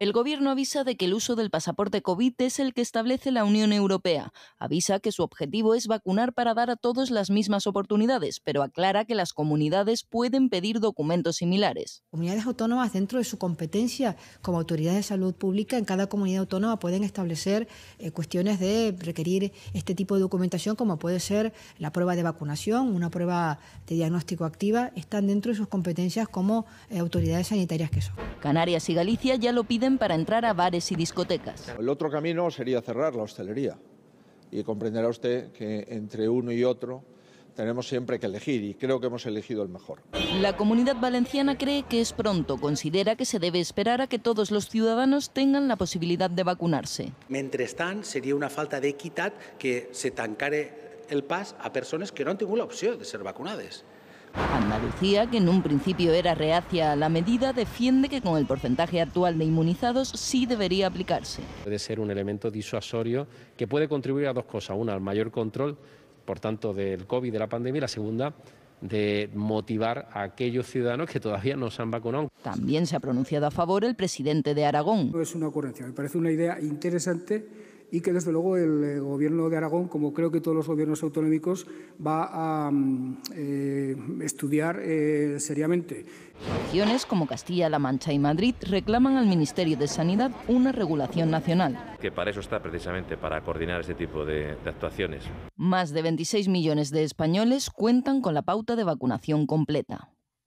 El Gobierno avisa de que el uso del pasaporte COVID es el que establece la Unión Europea. Avisa que su objetivo es vacunar para dar a todos las mismas oportunidades, pero aclara que las comunidades pueden pedir documentos similares. Comunidades autónomas, dentro de su competencia como autoridad de salud pública, en cada comunidad autónoma pueden establecer eh, cuestiones de requerir este tipo de documentación, como puede ser la prueba de vacunación, una prueba de diagnóstico activa. Están dentro de sus competencias como eh, autoridades sanitarias que son. Canarias y Galicia ya lo piden para entrar a bares y discotecas. El otro camino sería cerrar la hostelería. Y comprenderá usted que entre uno y otro tenemos siempre que elegir y creo que hemos elegido el mejor. La comunidad valenciana cree que es pronto, considera que se debe esperar a que todos los ciudadanos tengan la posibilidad de vacunarse. Mientras están sería una falta de equidad que se tancare el pas a personas que no han la opción de ser vacunadas. Andalucía, que en un principio era reacia a la medida, defiende que con el porcentaje actual de inmunizados sí debería aplicarse. Puede ser un elemento disuasorio que puede contribuir a dos cosas. Una, al mayor control, por tanto, del COVID, de la pandemia, y la segunda, de motivar a aquellos ciudadanos que todavía no se han vacunado. También se ha pronunciado a favor el presidente de Aragón. es una ocurrencia, me parece una idea interesante y que desde luego el eh, Gobierno de Aragón, como creo que todos los gobiernos autonómicos, va a mm, eh, estudiar eh, seriamente. Regiones como Castilla-La Mancha y Madrid reclaman al Ministerio de Sanidad una regulación nacional. Que para eso está precisamente, para coordinar este tipo de actuaciones. Más de 26 millones de españoles cuentan con la pauta de vacunación completa.